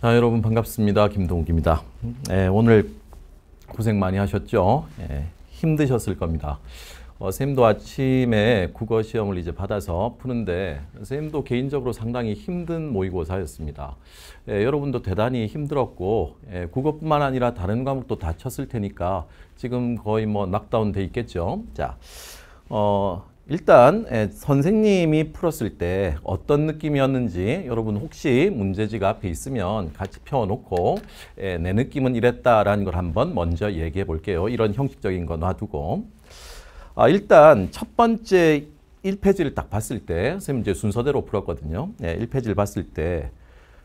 자, 여러분 반갑습니다. 김동욱입니다. 예, 오늘 고생 많이 하셨죠? 예, 힘드셨을 겁니다. 어, 쌤도 아침에 국어 시험을 이제 받아서 푸는데 쌤도 개인적으로 상당히 힘든 모의고사였습니다. 예, 여러분도 대단히 힘들었고 예, 국어뿐만 아니라 다른 과목도 다 쳤을 테니까 지금 거의 뭐 낙다운 돼 있겠죠. 자, 어, 일단 예, 선생님이 풀었을 때 어떤 느낌이었는지 여러분 혹시 문제지가 앞에 있으면 같이 펴놓고 예, 내 느낌은 이랬다라는 걸 한번 먼저 얘기해 볼게요. 이런 형식적인 거 놔두고 아, 일단 첫 번째 1페이지를 딱 봤을 때 선생님 이제 순서대로 풀었거든요. 1페이지를 예, 봤을 때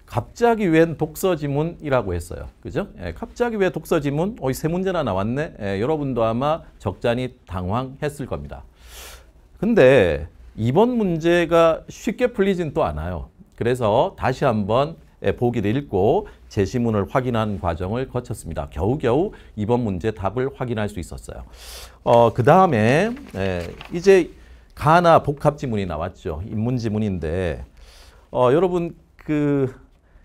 갑자기 웬 독서지문이라고 했어요. 그죠? 예, 갑자기 왜 독서지문? 어이 세 문제나 나왔네. 예, 여러분도 아마 적잖이 당황했을 겁니다. 근데 이번 문제가 쉽게 풀리진 또 않아요. 그래서 다시 한번 예, 보기를 읽고 제시문을 확인한 과정을 거쳤습니다. 겨우겨우 이번 문제 답을 확인할 수 있었어요. 어, 그 다음에 예, 이제 가나 복합지문이 나왔죠. 인문지문인데 어, 여러분 그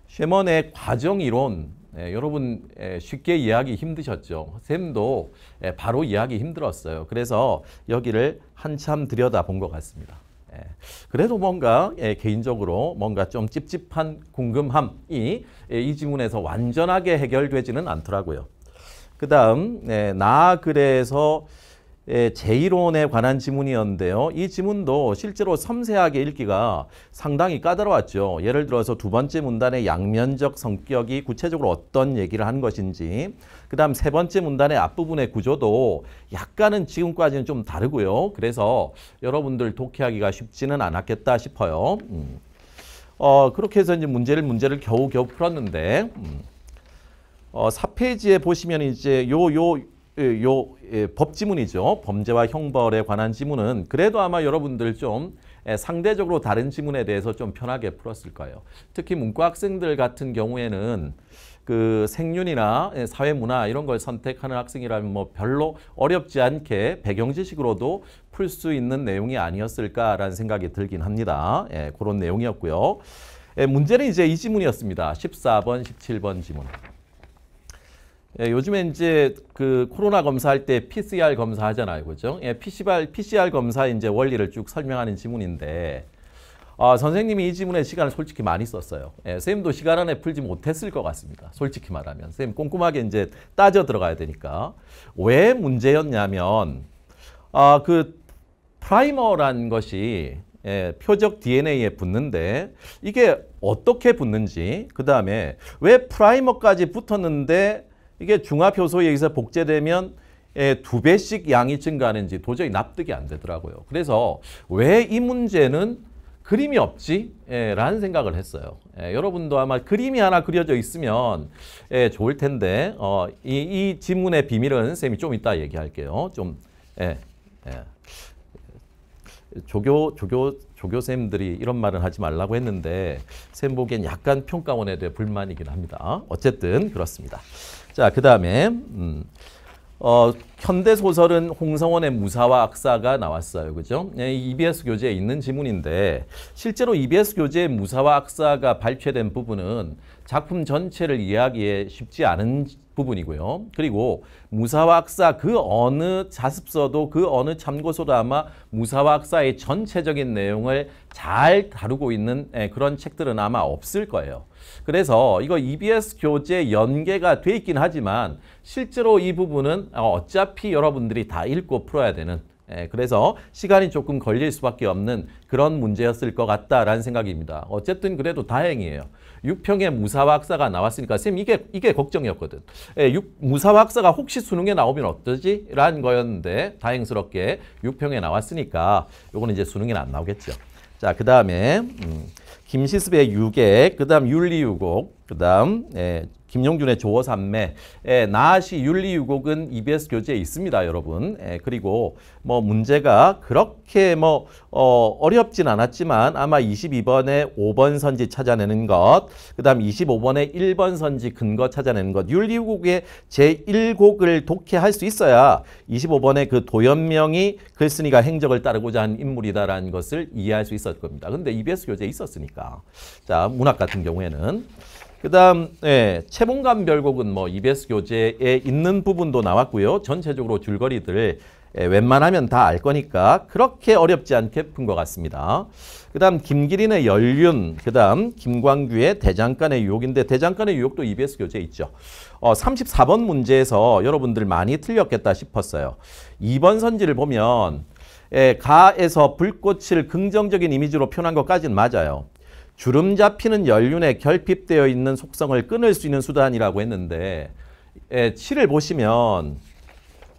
쉐먼의 과정이론 예, 여러분 예, 쉽게 이해하기 힘드셨죠. 쌤도 예, 바로 이해하기 힘들었어요. 그래서 여기를 한참 들여다본 것 같습니다. 예, 그래도 뭔가 예, 개인적으로 뭔가 좀 찝찝한 궁금함이 예, 이 지문에서 완전하게 해결되지는 않더라고요. 그 다음 네, 나 글에서 예, 제이론에 관한 지문이었는데요. 이 지문도 실제로 섬세하게 읽기가 상당히 까다로웠죠. 예를 들어서 두 번째 문단의 양면적 성격이 구체적으로 어떤 얘기를 한 것인지 그 다음 세 번째 문단의 앞부분의 구조도 약간은 지금까지는 좀 다르고요. 그래서 여러분들 독해하기가 쉽지는 않았겠다 싶어요. 음. 어, 그렇게 해서 이제 문제를 문제를 겨우겨우 풀었는데 음. 어, 4페이지에 보시면 이제 요 요, 예, 요 예, 법지문이죠. 범죄와 형벌에 관한 지문은 그래도 아마 여러분들 좀 예, 상대적으로 다른 지문에 대해서 좀 편하게 풀었을 거예요. 특히 문과 학생들 같은 경우에는 그 생윤이나 예, 사회문화 이런 걸 선택하는 학생이라면 뭐 별로 어렵지 않게 배경 지식으로도 풀 수 있는 내용이 아니었을까라는 생각이 들긴 합니다. 예, 그런 내용이었고요. 예, 문제는 이제 이 지문이었습니다. 14번, 17번 지문. 예, 요즘에 이제 그 코로나 검사할 때 PCR 검사 하잖아요. 그죠? 예, PCR, PCR 검사 이제 원리를 쭉 설명하는 지문인데, 어, 선생님이 이 지문에 시간을 솔직히 많이 썼어요. 예, 쌤도 시간 안에 풀지 못했을 것 같습니다. 솔직히 말하면. 쌤 꼼꼼하게 이제 따져 들어가야 되니까. 왜 문제였냐면, 어, 그 프라이머란 것이 예, 표적 DNA에 붙는데 이게 어떻게 붙는지 그 다음에 왜 프라이머까지 붙었는데 이게 중화효소에의서 복제되면 두 배씩 양이 증가하는지 도저히 납득이 안 되더라고요. 그래서 왜 이 문제는 그림이 없지? 라는 생각을 했어요. 여러분도 아마 그림이 하나 그려져 있으면 좋을 텐데 어, 이, 이, 지문의 비밀은 쌤이 좀 이따 얘기할게요. 좀 예, 예. 조교 조교 조교쌤들이 이런 말은 하지 말라고 했는데 쌤 보기엔 약간 평가원에 대해 불만이긴 합니다. 어쨌든 그렇습니다. 자, 그 다음에 음, 어, 현대 소설은 홍성원의 무사와 악사가 나왔어요. 그죠? 예, EBS 교재에 있는 지문인데 실제로 EBS 교재의 무사와 악사가 발췌된 부분은 작품 전체를 이해하기에 쉽지 않은 부분이고요. 그리고 무사와 악사 그 어느 자습서도 그 어느 참고서도 아마 무사와 악사의 전체적인 내용을 잘 다루고 있는 예, 그런 책들은 아마 없을 거예요. 그래서 이거 EBS 교재 연계가 돼 있긴 하지만 실제로 이 부분은 어, 어차피 여러분들이 다 읽고 풀어야 되는 예, 그래서 시간이 조금 걸릴 수밖에 없는 그런 문제였을 것 같다라는 생각입니다. 어쨌든 그래도 다행이에요. 6평의 무사학사가 나왔으니까 쌤 이게 이게 걱정이었거든. 예, 무사학사가 혹시 수능에 나오면 어떠지? 라는 거였는데 다행스럽게 6평에 나왔으니까 요거는 이제 수능에는 안 나오겠죠. 자, 그 다음에 음. 김시습의 유객, 그 다음 윤리유곡, 그다음 예, 김용준의 조어삼매 예, 나시 아 윤리유곡은 EBS 교재에 있습니다, 여러분. 예, 그리고 뭐 문제가 그렇게 뭐 어, 어렵진 않았지만 아마 22번에 5번 선지 찾아내는 것, 그다음 25번에 1번 선지 근거 찾아내는 것, 윤리유곡의 제 1곡을 독해할 수 있어야 25번에 그 도연명이 글쓴이가 행적을 따르고자 한 인물이다라는 것을 이해할 수 있을 었 겁니다. 근데 EBS 교재에 있었으니까. 자, 문학 같은 경우에는 그다음 예, 채봉감 별곡은 뭐 EBS 교재에 있는 부분도 나왔고요. 전체적으로 줄거리들 예, 웬만하면 다 알 거니까 그렇게 어렵지 않게 푼 것 같습니다. 그 다음 김기린의 연륜, 그 다음 김광규의 대장간의 유혹인데 대장간의 유혹도 EBS 교재 있죠. 어, 34번 문제에서 여러분들 많이 틀렸겠다 싶었어요. 2번 선지를 보면 예, 가에서 불꽃을 긍정적인 이미지로 표현한 것까지는 맞아요. 주름 잡히는 연륜에 결핍되어 있는 속성을 끊을 수 있는 수단이라고 했는데 예, 7을 보시면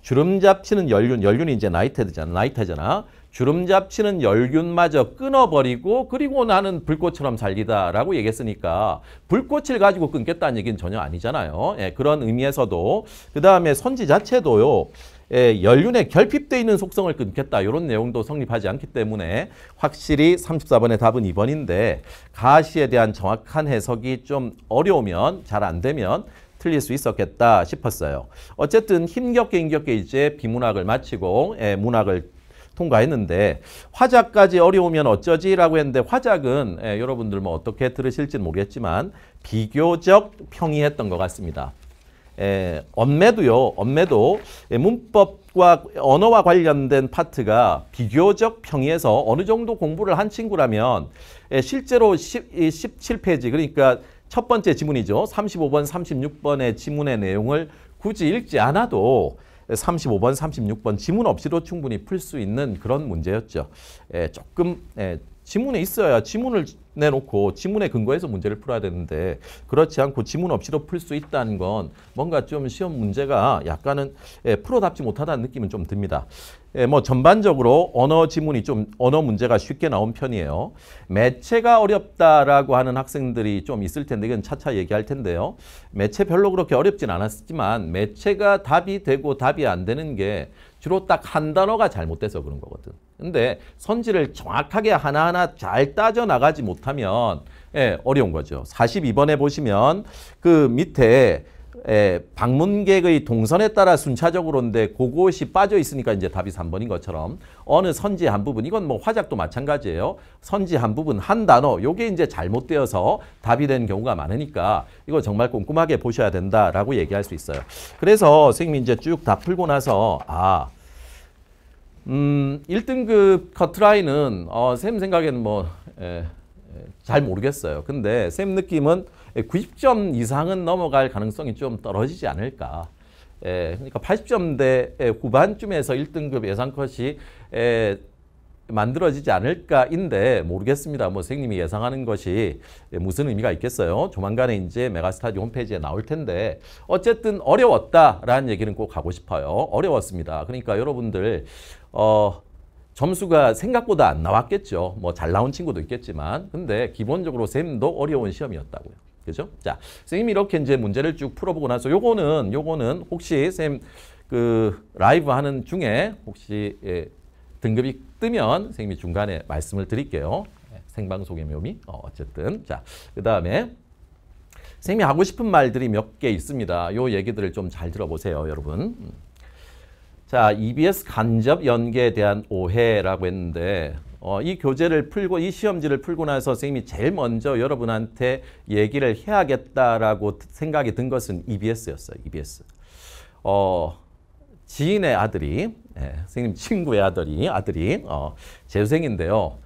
주름 잡히는 연륜, 연륜이 이제 나이테드잖아, 나이테잖아. 주름 잡치는 열균마저 끊어버리고 그리고 나는 불꽃처럼 살리다라고 얘기했으니까 불꽃을 가지고 끊겠다는 얘기는 전혀 아니잖아요. 예, 그런 의미에서도 그 다음에 선지 자체도요. 예, 연륜에 결핍되어 있는 속성을 끊겠다. 이런 내용도 성립하지 않기 때문에 확실히 34번의 답은 2번인데 가시에 대한 정확한 해석이 좀 어려우면 잘 안 되면 틀릴 수 있었겠다 싶었어요. 어쨌든 힘겹게 힘겹게 이제 비문학을 마치고 예, 문학을 통과했는데 화작까지 어려우면 어쩌지라고 했는데 화작은 예, 여러분들 뭐 어떻게 들으실지 모르겠지만 비교적 평이했던 것 같습니다. 에, 예, 언매도요. 언매도 예, 문법과 언어와 관련된 파트가 비교적 평이해서 어느 정도 공부를 한 친구라면 에, 예, 실제로 10, 17페이지 그러니까 첫 번째 지문이죠. 35번, 36번의 지문의 내용을 굳이 읽지 않아도 35번, 36번 지문 없이도 충분히 풀 수 있는 그런 문제였죠. 에, 조금 에, 지문에 있어야 지문을 내놓고 지문에 근거해서 문제를 풀어야 되는데 그렇지 않고 지문 없이도 풀 수 있다는 건 뭔가 좀 시험 문제가 약간은 예, 프로답지 못하다는 느낌은 좀 듭니다. 예, 뭐 전반적으로 언어 지문이 좀 언어 문제가 쉽게 나온 편이에요. 매체가 어렵다라고 하는 학생들이 좀 있을 텐데 이건 차차 얘기할 텐데요. 매체 별로 그렇게 어렵진 않았지만 매체가 답이 되고 답이 안 되는 게 주로 딱 한 단어가 잘못돼서 그런 거거든. 근데 선지를 정확하게 하나하나 잘 따져나가지 못하면 예, 어려운 거죠. 42번에 보시면 그 밑에 예, 방문객의 동선에 따라 순차적으로인데 그것이 빠져 있으니까 이제 답이 3번인 것처럼 어느 선지 한 부분 이건 뭐 화작도 마찬가지예요. 선지 한 부분 한 단어 요게 이제 잘못되어서 답이 된 경우가 많으니까 이거 정말 꼼꼼하게 보셔야 된다라고 얘기할 수 있어요. 그래서 선생님이 이제 쭉 다 풀고 나서 아 음, 1등급 커트라인은 어, 샘 생각에는 뭐잘 예, 예, 모르겠어요. 근데 샘 느낌은 90점 이상은 넘어갈 가능성이 좀 떨어지지 않을까. 에, 예, 그러니까 80점대 후반쯤에서 1등급 예상컷이 에, 만들어지지 않을까인데 모르겠습니다. 뭐 선생님이 예상하는 것이 무슨 의미가 있겠어요. 조만간에 이제 메가스타디 홈페이지에 나올 텐데 어쨌든 어려웠다라는 얘기는 꼭 하고 싶어요. 어려웠습니다. 그러니까 여러분들 어 점수가 생각보다 안 나왔겠죠. 뭐 잘 나온 친구도 있겠지만 근데 기본적으로 쌤도 어려운 시험이었다고요. 그죠? 자, 선생님이 이렇게 이제 문제를 쭉 풀어보고 나서 요거는 요거는 혹시 쌤 그 라이브 하는 중에 혹시 예, 등급이 뜨면 선생님이 중간에 말씀을 드릴게요. 네, 생방송의 묘미. 어, 어쨌든 자, 그 다음에 선생님이 하고 싶은 말들이 몇 개 있습니다. 요 얘기들을 좀 잘 들어보세요, 여러분. 음. 자, EBS 간접 연계에 대한 오해라고 했는데 어, 이 교재를 풀고 이 시험지를 풀고 나서 선생님이 제일 먼저 여러분한테 얘기를 해야겠다라고 생각이 든 것은 EBS였어요. EBS. 어, 지인의 아들이 예, 선생님 친구의 아들이 아들이 어, 재수생인데요.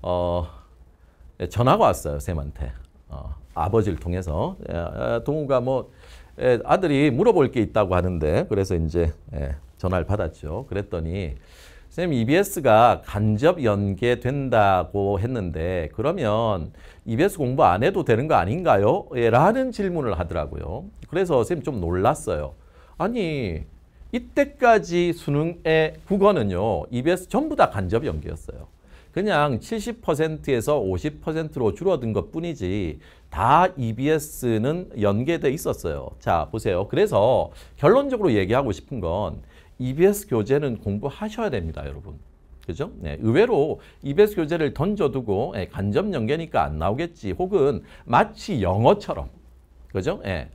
어, 예, 전화가 왔어요 쌤한테 어, 아버지를 통해서 예, 아, 동우가 뭐 예, 아들이 물어볼 게 있다고 하는데 그래서 이제 예, 전화를 받았죠. 그랬더니 선 EBS가 간접 연계된다고 했는데 그러면 EBS 공부 안 해도 되는 거 아닌가요? 예, 라는 질문을 하더라고요. 그래서 선좀 놀랐어요. 아니 이때까지 수능의 국어는요. e 에 s 전부 다 간접 연기였어요. 그냥 70%에서 50%로 줄어든 것 뿐이지 다 EBS는 연계돼 있었어요. 자, 보세요. 그래서 결론적으로 얘기하고 싶은 건 EBS 교재는 공부하셔야 됩니다, 여러분. 그죠? 네, 의외로 EBS 교재를 던져두고 예, 간접 연계니까 안 나오겠지 혹은 마치 영어처럼 그죠? 예,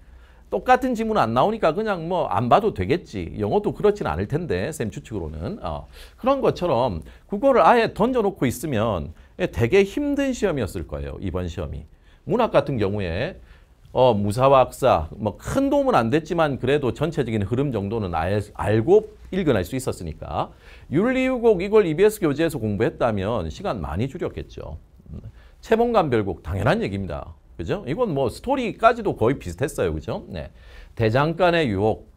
똑같은 지문 안 나오니까 그냥 뭐 안 봐도 되겠지. 영어도 그렇진 않을 텐데 쌤 추측으로는. 어, 그런 것처럼 국어를 아예 던져놓고 있으면 되게 힘든 시험이었을 거예요. 이번 시험이. 문학 같은 경우에 어, 무사와 학사 뭐 큰 도움은 안 됐지만 그래도 전체적인 흐름 정도는 알, 알고 읽어낼 수 있었으니까 윤리유곡 이걸 EBS 교재에서 공부했다면 시간 많이 줄였겠죠. 채봉관 음, 별곡 당연한 얘기입니다. 그죠? 이건 뭐 스토리까지도 거의 비슷했어요. 그죠? 네. 대장간의 유혹,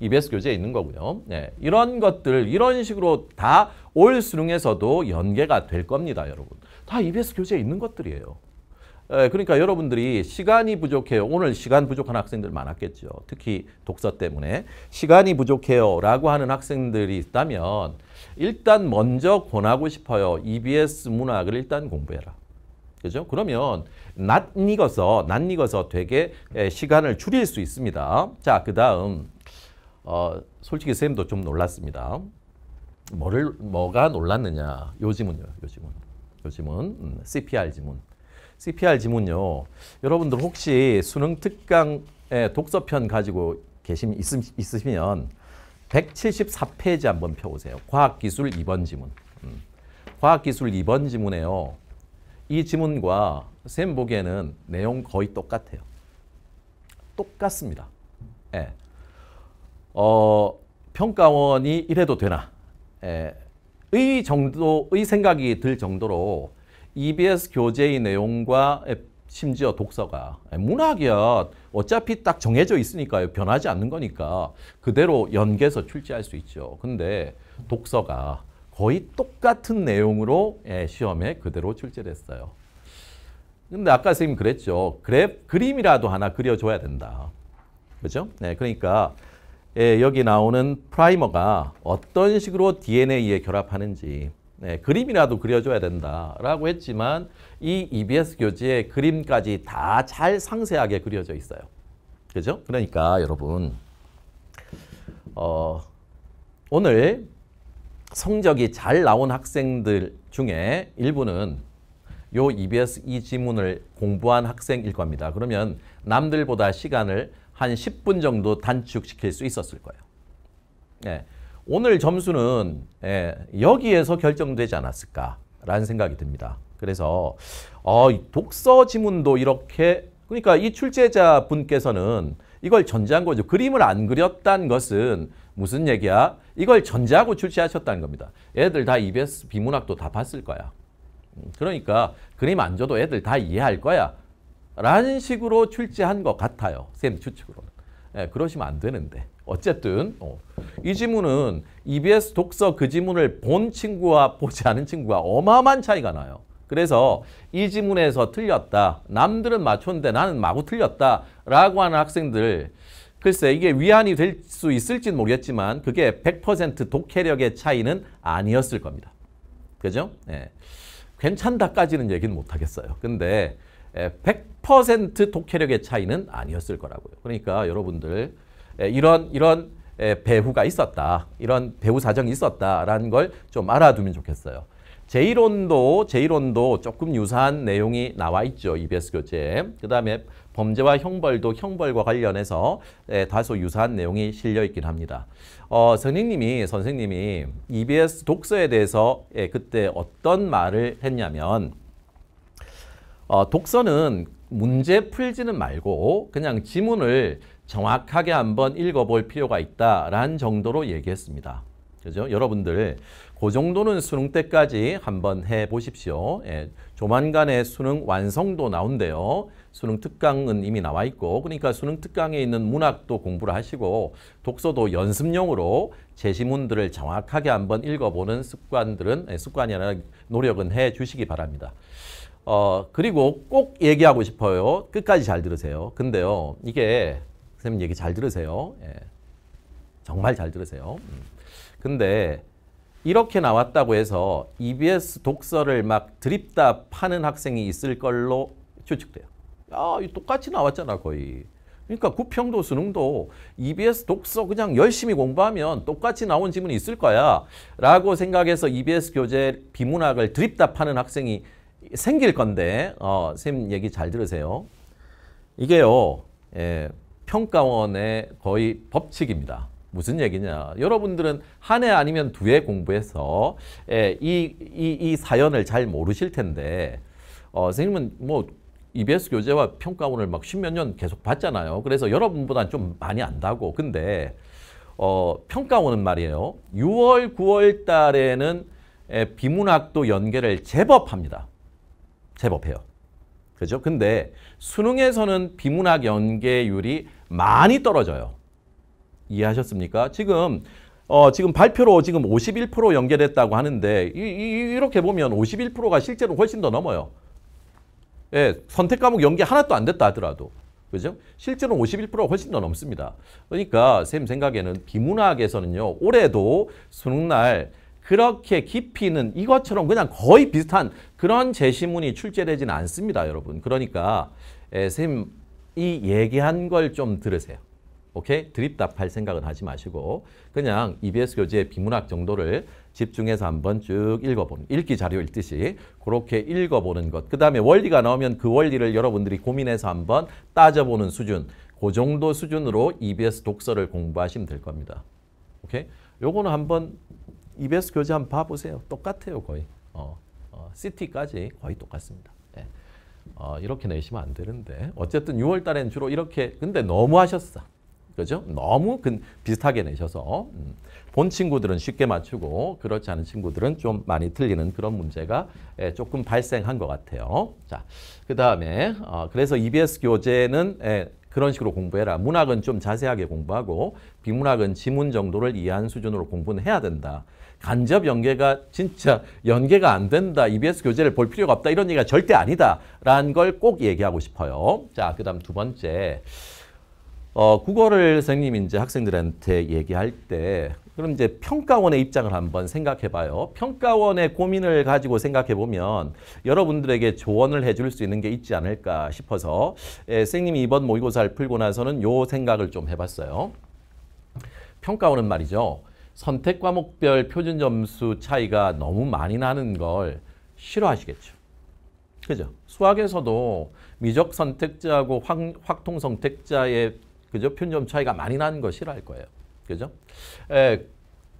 EBS 교재에 있는 거고요. 네. 이런 것들, 이런 식으로 다 올 수능에서도 연계가 될 겁니다. 여러분. 다 EBS 교재에 있는 것들이에요. 에, 그러니까 여러분들이 시간이 부족해요. 오늘 시간 부족한 학생들 많았겠죠. 특히 독서 때문에. 시간이 부족해요. 라고 하는 학생들이 있다면 일단 먼저 권하고 싶어요. EBS 문학을 일단 공부해라. 그죠? 그러면 낯익어서 낯익어서 되게 시간을 줄일 수 있습니다. 자, 그 다음 어, 솔직히 쌤도 좀 놀랐습니다. 뭐를 뭐가 놀랐느냐? 요 지문요. 요 지문. 요 지문. 음, CPR 지문. CPR 지문요. 여러분들 혹시 수능 특강의 독서편 가지고 계심 있음, 있으시면 174페이지 한번 펴보세요. 과학기술 2번 지문. 음. 과학기술 2번 지문에요. 이 지문과 쌤 보기에는 내용 거의 똑같아요. 똑같습니다. 예. 어, 평가원이 이래도 되나? 예. 의 정도의 생각이 들 정도로 EBS 교재의 내용과 심지어 독서가 예, 문학이야 어차피 딱 정해져 있으니까요. 변하지 않는 거니까 그대로 연계해서 출제할 수 있죠. 근데 독서가 거의 똑같은 내용으로 예, 시험에 그대로 출제됐어요. 근데 아까 선생님 그랬죠. 그래, 그림이라도 하나 그려줘야 된다. 그죠? 네, 그러니까 예, 여기 나오는 프라이머가 어떤 식으로 DNA에 결합하는지 네, 그림이라도 그려줘야 된다라고 했지만 이 EBS 교재에 그림까지 다 잘 상세하게 그려져 있어요. 그죠? 그러니까 여러분 어, 오늘 성적이 잘 나온 학생들 중에 일부는 요 EBS 이 지문을 공부한 학생일 겁니다. 그러면 남들보다 시간을 한 10분 정도 단축시킬 수 있었을 거예요. 예, 오늘 점수는 예, 여기에서 결정되지 않았을까라는 생각이 듭니다. 그래서 어, 독서 지문도 이렇게 그러니까 이 출제자 분께서는 이걸 전제한 거죠. 그림을 안 그렸다는 것은 무슨 얘기야? 이걸 전제하고 출제하셨다는 겁니다. 애들 다 EBS 비문학도 다 봤을 거야. 그러니까 그림 안 줘도 애들 다 이해할 거야. 라는 식으로 출제한 것 같아요. 쌤 추측으로는. 예, 그러시면 안 되는데. 어쨌든 어, 이 지문은 EBS 독서 그 지문을 본 친구와 보지 않은 친구가 어마어마한 차이가 나요. 그래서 이 지문에서 틀렸다. 남들은 맞췄는데 나는 마구 틀렸다. 라고 하는 학생들 글쎄 이게 위안이 될 수 있을지는 모르겠지만 그게 100% 독해력의 차이는 아니었을 겁니다. 그죠? 예. 괜찮다까지는 얘기는 못하겠어요. 근데 100% 독해력의 차이는 아니었을 거라고요. 그러니까 여러분들 이런 이런 배후가 있었다. 이런 배후 사정이 있었다라는 걸 좀 알아두면 좋겠어요. 제1원도제1원도 조금 유사한 내용이 나와 있죠. EBS 교재 그다음에 범죄와 형벌도 형벌과 관련해서 예, 다소 유사한 내용이 실려 있긴 합니다. 어, 선생님이 선생님이 EBS 독서에 대해서 예, 그때 어떤 말을 했냐면 어, 독서는 문제 풀지는 말고 그냥 지문을 정확하게 한번 읽어볼 필요가 있다라는 정도로 얘기했습니다. 그죠? 여러분들 그 정도는 수능 때까지 한번 해보십시오. 예, 조만간에 수능 완성도 나온대요. 수능 특강은 이미 나와 있고 그러니까 수능 특강에 있는 문학도 공부를 하시고 독서도 연습용으로 제시문들을 정확하게 한번 읽어보는 습관들은 예, 습관이 아니라 노력은 해주시기 바랍니다. 어 그리고 꼭 얘기하고 싶어요. 끝까지 잘 들으세요. 근데요 이게 선생님 얘기 잘 들으세요. 예, 정말 잘 들으세요. 음. 근데 이렇게 나왔다고 해서 EBS 독서를 막 드립다 파는 학생이 있을 걸로 추측돼요. 아, 똑같이 나왔잖아 거의. 그러니까 구평도 수능도 EBS 독서 그냥 열심히 공부하면 똑같이 나온 지문이 있을 거야 라고 생각해서 EBS 교재 비문학을 드립답하는 학생이 생길 건데 어, 쌤 얘기 잘 들으세요. 이게요. 예, 평가원의 거의 법칙입니다. 무슨 얘기냐. 여러분들은 한 해 아니면 두 해 공부해서 예, 이, 이, 이 사연을 잘 모르실 텐데 어, 선생님은 뭐 EBS 교재와 평가원을 막 십몇 년 계속 봤잖아요. 그래서 여러분보다 좀 많이 안다고. 근데 어, 평가원은 말이에요. 6월, 9월 달에는 예, 비문학도 연계를 제법 합니다. 제법 해요. 그죠? 근데 수능에서는 비문학 연계율이 많이 떨어져요. 이해하셨습니까? 지금 어, 지금 발표로 지금 51% 연결했다고 하는데 이, 이, 이렇게 보면 51%가 실제로 훨씬 더 넘어요. 예, 선택 과목 연계 하나도 안 됐다 하더라도. 그죠? 실제로는 51%가 훨씬 더 넘습니다. 그러니까 쌤 생각에는 비문학에서는요. 올해도 수능날 그렇게 깊이는 이것처럼 그냥 거의 비슷한 그런 제시문이 출제되지는 않습니다. 여러분. 그러니까 예, 쌤이 얘기한 걸 좀 들으세요. 오케이? 드립답할 생각은 하지 마시고 그냥 EBS 교재의 비문학 정도를 집중해서 한번 쭉 읽어보는 읽기 자료 읽듯이 그렇게 읽어보는 것. 그 다음에 원리가 나오면 그 원리를 여러분들이 고민해서 한번 따져보는 수준 그 정도 수준으로 EBS 독서를 공부하시면 될 겁니다. 오케이? 요거는 한번 EBS 교재 한번 봐보세요. 똑같아요 거의. 어, 어, CT까지 거의 똑같습니다. 네. 어, 이렇게 내시면 안 되는데 어쨌든 6월 달엔 주로 이렇게 근데 너무 하셨어. 그죠? 너무 근, 비슷하게 내셔서 음, 본 친구들은 쉽게 맞추고 그렇지 않은 친구들은 좀 많이 틀리는 그런 문제가 에, 예, 조금 발생한 것 같아요. 자, 그 다음에 어, 그래서 EBS 교재는 에, 예, 그런 식으로 공부해라. 문학은 좀 자세하게 공부하고 비문학은 지문 정도를 이해한 수준으로 공부는 해야 된다. 간접 연계가 진짜 연계가 안 된다. EBS 교재를 볼 필요가 없다. 이런 얘기가 절대 아니다. 라는 걸 꼭 얘기하고 싶어요. 자, 그 다음 두 번째. 어, 국어를 선생님 이제 학생들한테 얘기할 때 그럼 이제 평가원의 입장을 한번 생각해 봐요. 평가원의 고민을 가지고 생각해 보면 여러분들에게 조언을 해줄 수 있는 게 있지 않을까 싶어서 예, 선생님이 이번 모의고사를 풀고 나서는 요 생각을 좀 해봤어요. 평가원은 말이죠. 선택 과목별 표준 점수 차이가 너무 많이 나는 걸 싫어하시겠죠. 그죠? 수학에서도 미적 선택자하고 확, 확통 선택자의 그죠? 편점 차이가 많이 난 것이랄 거예요. 그죠? 에,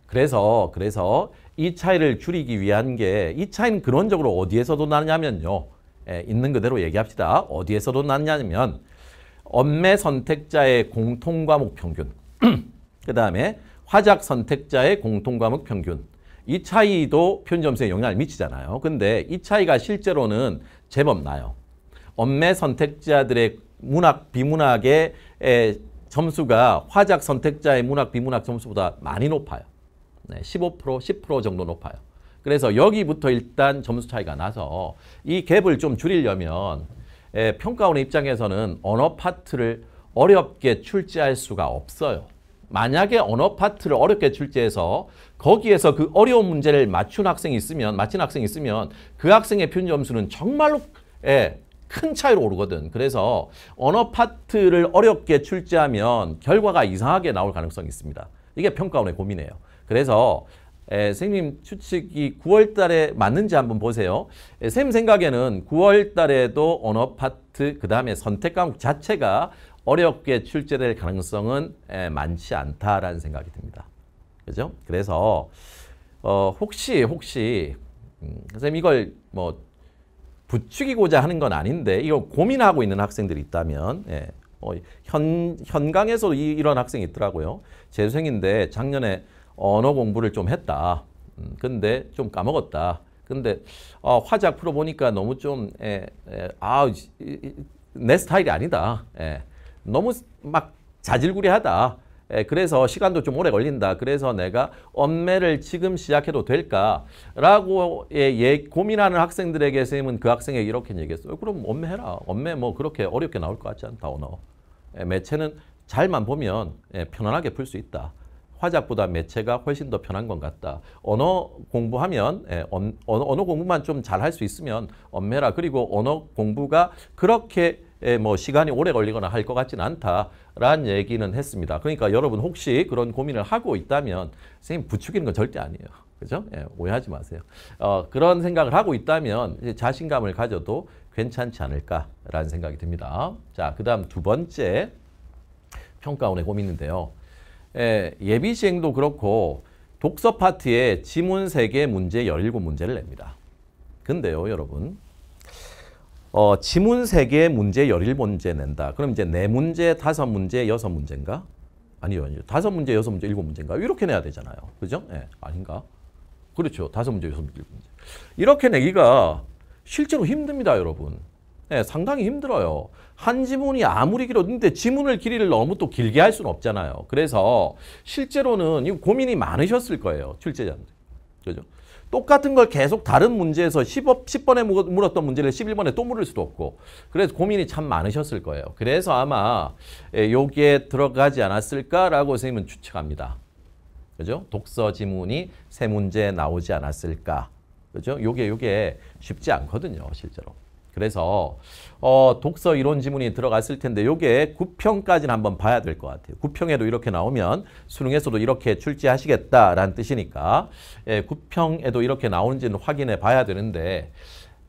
그래서 그래서 이 차이를 줄이기 위한 게 이 차이는 근원적으로 어디에서도 나냐면요. 에, 있는 그대로 얘기합시다. 어디에서도 나냐면 엄매 선택자의 공통 과목 평균. 그 다음에 화작 선택자의 공통 과목 평균. 이 차이도 편점수에 영향을 미치잖아요. 근데 이 차이가 실제로는 제법 나요. 엄매 선택자들의 문학 비문학의 점수가 화작 선택자의 문학 비문학 점수보다 많이 높아요. 네, 15% 10% 정도 높아요. 그래서 여기부터 일단 점수 차이가 나서 이 갭을 좀 줄이려면 예, 평가원의 입장에서는 언어 파트를 어렵게 출제할 수가 없어요. 만약에 언어 파트를 어렵게 출제해서 거기에서 그 어려운 문제를 맞춘 학생이 있으면 맞힌 학생이 있으면 그 학생의 표준 점수는 정말로 예, 큰 차이로 오르거든. 그래서 언어 파트를 어렵게 출제하면 결과가 이상하게 나올 가능성이 있습니다. 이게 평가원의 고민이에요. 그래서 에, 선생님 추측이 9월 달에 맞는지 한번 보세요. 에, 쌤 생각에는 9월 달에도 언어 파트 그 다음에 선택 과목 자체가 어렵게 출제될 가능성은 에, 많지 않다라는 생각이 듭니다. 그죠? 그래서 어, 혹시 혹시 음, 선생님 이걸 뭐 부추기고자 하는 건 아닌데 이거 고민하고 있는 학생들이 있다면 예. 어, 현, 현강에서도 이, 이런 학생이 있더라고요. 재수생인데 작년에 언어 공부를 좀 했다. 음, 근데 좀 까먹었다. 근데 어, 아, 화작 풀어 보니까 너무 좀 에, 에, 아, 이, 이, 내 스타일이 아니다. 에, 예. 너무 막 자질구레하다. 예, 그래서 시간도 좀 오래 걸린다. 그래서 내가 언매를 지금 시작해도 될까라고 예, 예, 고민하는 학생들에게 선생님은 그 학생에게 이렇게 얘기했어요. 어, 그럼 엄매해라. 엄매 뭐 그렇게 어렵게 나올 것 같지 않다. 언어. 예, 매체는 잘만 보면 예, 편안하게 풀 수 있다. 화작보다 매체가 훨씬 더 편한 것 같다. 언어 공부하면 예, 언, 어 공부만 좀 잘할 수 있으면 엄매라. 그리고 언어 공부가 그렇게 예, 뭐 시간이 오래 걸리거나 할 것 같지는 않다. 란 얘기는 했습니다. 그러니까 여러분 혹시 그런 고민을 하고 있다면 선생님 부추기는 건 절대 아니에요. 그죠? 예, 오해하지 마세요. 어, 그런 생각을 하고 있다면 자신감을 가져도 괜찮지 않을까라는 생각이 듭니다. 자, 그 다음 두 번째 평가원의 고민인데요. 예, 예비 시행도 그렇고 독서 파트에 지문 3개 문제 17문제를 냅니다. 근데요, 여러분. 어, 지문 3개 문제 11문제 낸다. 그럼 이제 4문제, 5문제, 6문제인가? 아니요. 아니요. 5문제, 6문제, 7문제인가? 이렇게 내야 되잖아요. 그죠? 예, 아닌가? 그렇죠. 5문제, 6문제, 7문제. 이렇게 내기가 실제로 힘듭니다, 여러분. 예, 상당히 힘들어요. 한 지문이 아무리 길었는데 지문을 길이를 너무 또 길게 할 수는 없잖아요. 그래서 실제로는 이 고민이 많으셨을 거예요. 출제자들 그죠? 똑같은 걸 계속 다른 문제에서 1 0 10번에 물었던 문제를 11번에 또 물을 수도 없고 그래서 고민이 참 많으셨을 거예요. 그래서 아마 여기에 예, 들어가지 않았을까라고 선생님은 추측합니다. 그죠? 독서 지문이 세 문제 나오지 않았을까. 그죠? 요게 요게 쉽지 않거든요, 실제로. 그래서 어, 독서 이론 지문이 들어갔을 텐데 요게 9평까지는 한번 봐야 될 것 같아요. 9평에도 이렇게 나오면 수능에서도 이렇게 출제하시겠다라는 뜻이니까 예, 9평에도 이렇게 나오는지는 확인해 봐야 되는데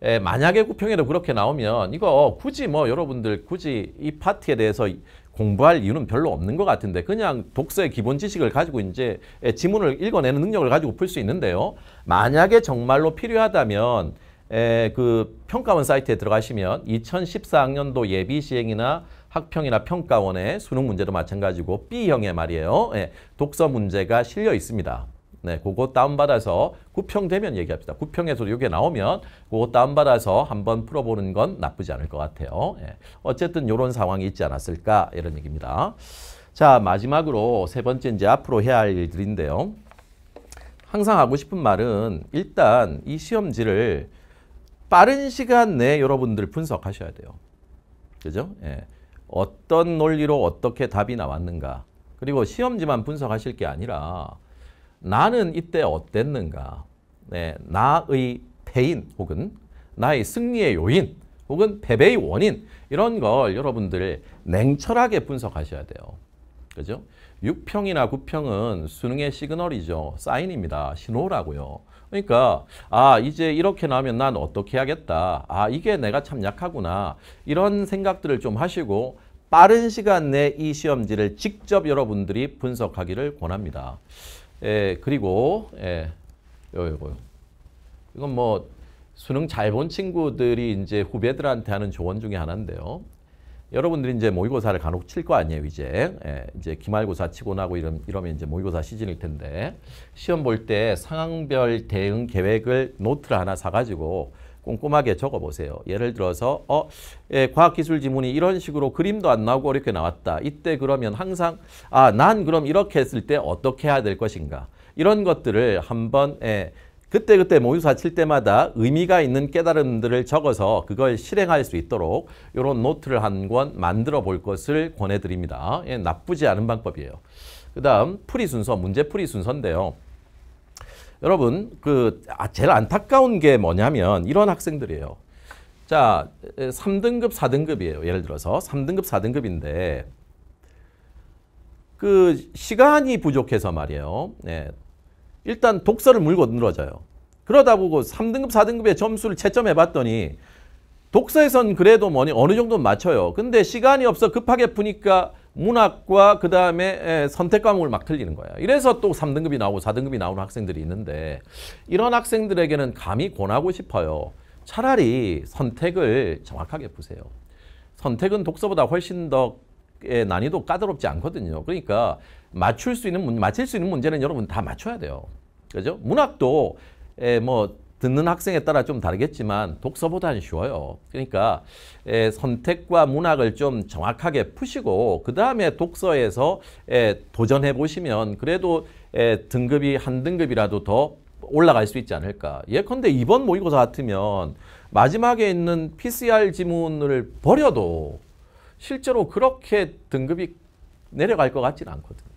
예, 만약에 9평에도 그렇게 나오면 이거 굳이 뭐 여러분들 굳이 이 파트에 대해서 공부할 이유는 별로 없는 것 같은데 그냥 독서의 기본 지식을 가지고 이제 예, 지문을 읽어내는 능력을 가지고 풀 수 있는데요. 만약에 정말로 필요하다면 에, 그 평가원 사이트에 들어가시면 2014학년도 예비 시행이나 학평이나 평가원의 수능 문제도 마찬가지고 B형의 말이에요. 예, 독서 문제가 실려 있습니다. 네, 그거 다운받아서 구평되면 얘기합시다. 구평에서 이게 나오면 그거 다운받아서 한번 풀어보는 건 나쁘지 않을 것 같아요. 예, 어쨌든 이런 상황이 있지 않았을까 이런 얘기입니다. 자, 마지막으로 세 번째 이제 앞으로 해야 할 일들인데요. 항상 하고 싶은 말은 일단 이 시험지를 빠른 시간 내에 여러분들 분석하셔야 돼요. 그죠? 예. 어떤 논리로 어떻게 답이 나왔는가. 그리고 시험지만 분석하실 게 아니라 나는 이때 어땠는가. 네, 나의 패인 혹은 나의 승리의 요인 혹은 패배의 원인 이런 걸 여러분들 냉철하게 분석하셔야 돼요. 그죠? 6평이나 9평은 수능의 시그널이죠. 사인입니다. 신호라고요. 그러니까 아 이제 이렇게 나면 난 어떻게 해야겠다. 아 이게 내가 참 약하구나. 이런 생각들을 좀 하시고 빠른 시간 내에 이 시험지를 직접 여러분들이 분석하기를 권합니다. 예, 그리고 예, 요, 요, 요. 이건 뭐 수능 잘 본 친구들이 이제 후배들한테 하는 조언 중에 하나인데요. 여러분들이 이제 모의고사를 간혹 칠 거 아니에요, 이제. 예, 이제 기말고사 치고 나고 이러, 이러면 이제 모의고사 시즌일 텐데 시험 볼 때 상황별 대응 계획을 노트를 하나 사가지고 꼼꼼하게 적어보세요. 예를 들어서 어 예, 과학기술 지문이 이런 식으로 그림도 안 나오고 어렵게 나왔다. 이때 그러면 항상 아난 그럼 이렇게 했을 때 어떻게 해야 될 것인가. 이런 것들을 한번 예, 그때그때 모의사 칠 때마다 의미가 있는 깨달음들을 적어서 그걸 실행할 수 있도록 이런 노트를 한 권 만들어 볼 것을 권해드립니다. 예, 나쁘지 않은 방법이에요. 그 다음 풀이 순서, 문제 풀이 순서인데요. 여러분 그 아, 제일 안타까운 게 뭐냐면 이런 학생들이에요. 자 3등급 4등급이에요. 예를 들어서 3등급 4등급인데 그 시간이 부족해서 말이에요. 예, 일단 독서를 물고 늘어져요. 그러다 보고 3등급, 4등급의 점수를 채점해봤더니 독서에선 그래도 뭐니 어느 정도 맞춰요. 근데 시간이 없어 급하게 푸니까 문학과 그 다음에 선택 과목을 막 틀리는 거야. 이래서 또 3등급이 나오고 4등급이 나오는 학생들이 있는데 이런 학생들에게는 감히 권하고 싶어요. 차라리 선택을 정확하게 보세요. 선택은 독서보다 훨씬 더 난이도 까다롭지 않거든요. 그러니까 맞출 수 있는 맞힐 수 있는 문제는 여러분 다 맞춰야 돼요. 그죠? 문학도 에, 뭐 듣는 학생에 따라 좀 다르겠지만 독서보다는 쉬워요. 그러니까 에, 선택과 문학을 좀 정확하게 푸시고 그 다음에 독서에서 에, 도전해 보시면 그래도 에, 등급이 한 등급이라도 더 올라갈 수 있지 않을까. 예컨대 이번 모의고사 같으면 마지막에 있는 PCR 지문을 버려도 실제로 그렇게 등급이 내려갈 것 같지는 않거든요.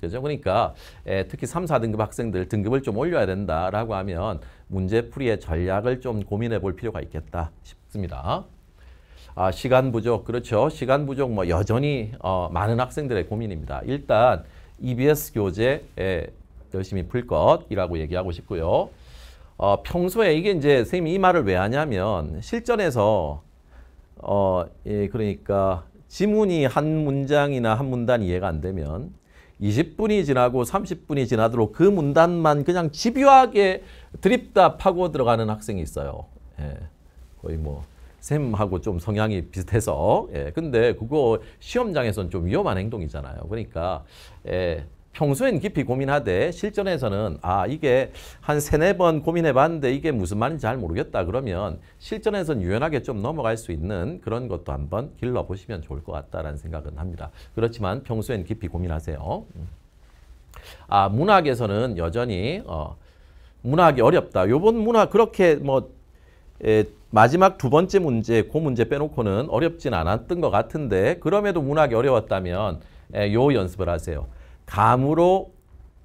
그죠? 그러니까 에, 예, 특히 3, 4등급 학생들 등급을 좀 올려야 된다라고 하면 문제풀이의 전략을 좀 고민해 볼 필요가 있겠다 싶습니다. 아, 시간 부족, 그렇죠. 시간 부족 뭐 여전히 어, 많은 학생들의 고민입니다. 일단 EBS 교재 예, 열심히 풀 것이라고 얘기하고 싶고요. 어, 평소에 이게 이제 선생님이 이 말을 왜 하냐면 실전에서 어, 예, 그러니까 지문이 한 문장이나 한 문단 이해가 안 되면 20분이 지나고 30분이 지나도록 그 문단만 그냥 집요하게 드립다 파고 들어가는 학생이 있어요. 예. 거의 뭐 쌤하고 좀 성향이 비슷해서 예. 근데 그거 시험장에선 좀 위험한 행동이잖아요. 그러니까 예. 평소엔 깊이 고민하되 실전에서는 아 이게 한 세네 번 고민해봤는데 이게 무슨 말인지 잘 모르겠다 그러면 실전에서는 유연하게 좀 넘어갈 수 있는 그런 것도 한번 길러보시면 좋을 것 같다라는 생각은 합니다. 그렇지만 평소엔 깊이 고민하세요. 음. 아 문학에서는 여전히 어, 문학이 어렵다. 요번 문학 그렇게 뭐 에, 마지막 두 번째 문제, 그 문제 빼놓고는 어렵진 않았던 것 같은데 그럼에도 문학이 어려웠다면 에, 요 연습을 하세요. 감으로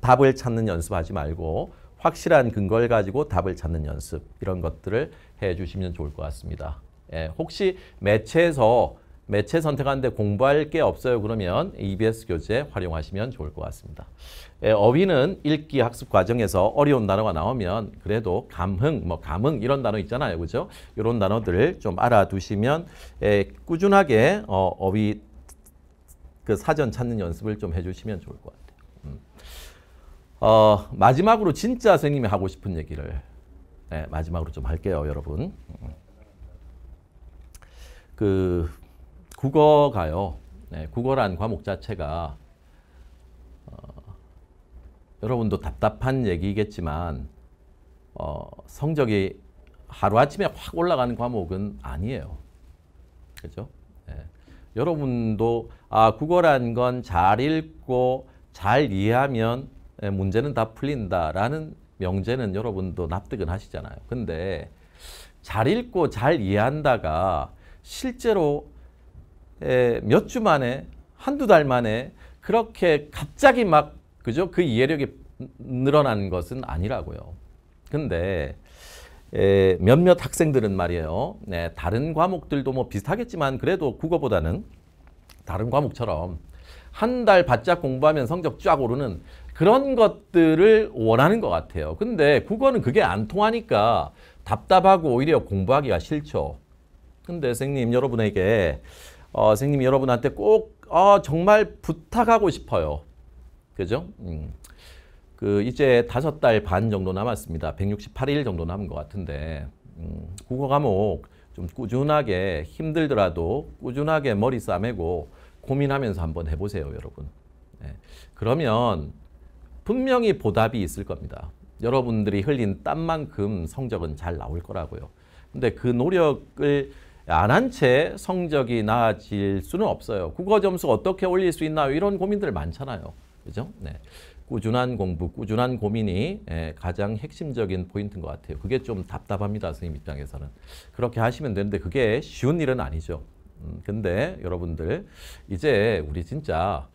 답을 찾는 연습하지 말고 확실한 근거를 가지고 답을 찾는 연습 이런 것들을 해주시면 좋을 것 같습니다. 예, 혹시 매체에서 매체 선택하는데 공부할 게 없어요. 그러면 EBS 교재 활용하시면 좋을 것 같습니다. 예, 어휘는 읽기 학습 과정에서 어려운 단어가 나오면 그래도 감흥, 뭐 감흥 이런 단어 있잖아요. 그죠? 이런 단어들을 좀 알아두시면 예, 꾸준하게 어, 어휘 그 사전 찾는 연습을 좀 해주시면 좋을 것 같아요. 음. 어, 마지막으로 진짜 선생님이 하고 싶은 얘기를 네, 마지막으로 좀 할게요, 여러분. 음. 그 국어가요. 네, 국어란 과목 자체가 어, 여러분도 답답한 얘기겠지만 어, 성적이 하루아침에 확 올라가는 과목은 아니에요. 그렇죠? 여러분도 아 국어란 건 잘 읽고 잘 이해하면 예, 문제는 다 풀린다라는 명제는 여러분도 납득은 하시잖아요. 근데 잘 읽고 잘 이해한다가 실제로 예, 몇주 만에 한두 달 만에 그렇게 갑자기 막 그죠? 그 이해력이 음, 늘어난 것은 아니라고요. 근데 에, 몇몇 학생들은 말이에요. 네, 다른 과목들도 뭐 비슷하겠지만 그래도 국어보다는 다른 과목처럼 한 달 바짝 공부하면 성적 쫙 오르는 그런 것들을 원하는 것 같아요. 근데 국어는 그게 안 통하니까 답답하고 오히려 공부하기가 싫죠. 근데 선생님 여러분에게 어, 선생님 여러분한테 꼭 어, 정말 부탁하고 싶어요. 그죠? 음. 그 이제 다섯 달 반 정도 남았습니다. 168일 정도 남은 것 같은데 음, 국어 과목 좀 꾸준하게 힘들더라도 꾸준하게 머리 싸매고 고민하면서 한번 해보세요, 여러분. 네. 그러면 분명히 보답이 있을 겁니다. 여러분들이 흘린 땀만큼 성적은 잘 나올 거라고요. 근데 그 노력을 안 한 채 성적이 나아질 수는 없어요. 국어 점수 어떻게 올릴 수있나 이런 고민들 많잖아요. 그죠? 네. 꾸준한 공부, 꾸준한 고민이 예, 가장 핵심적인 포인트인 것 같아요. 그게 좀 답답합니다. 선생님 입장에서는. 그렇게 하시면 되는데 그게 쉬운 일은 아니죠. 음, 근데 여러분들 이제 우리 진짜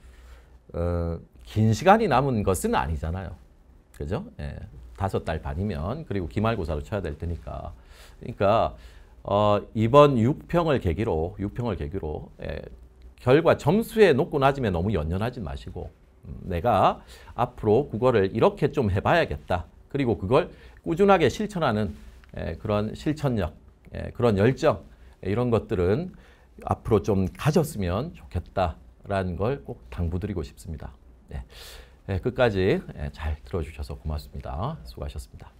어, 긴 시간이 남은 것은 아니잖아요. 그죠? 예. 다섯 달 반이면 그리고 기말고사를 쳐야 될 테니까. 그러니까 어, 이번 6평을 계기로 6평을 계기로 예, 결과 점수에 높고 낮음에 너무 연연하지 마시고 내가 앞으로 국어를 이렇게 좀 해봐야겠다. 그리고 그걸 꾸준하게 실천하는 그런 실천력, 그런 열정 이런 것들은 앞으로 좀 가졌으면 좋겠다라는 걸 꼭 당부드리고 싶습니다. 네. 끝까지 잘 들어주셔서 고맙습니다. 수고하셨습니다.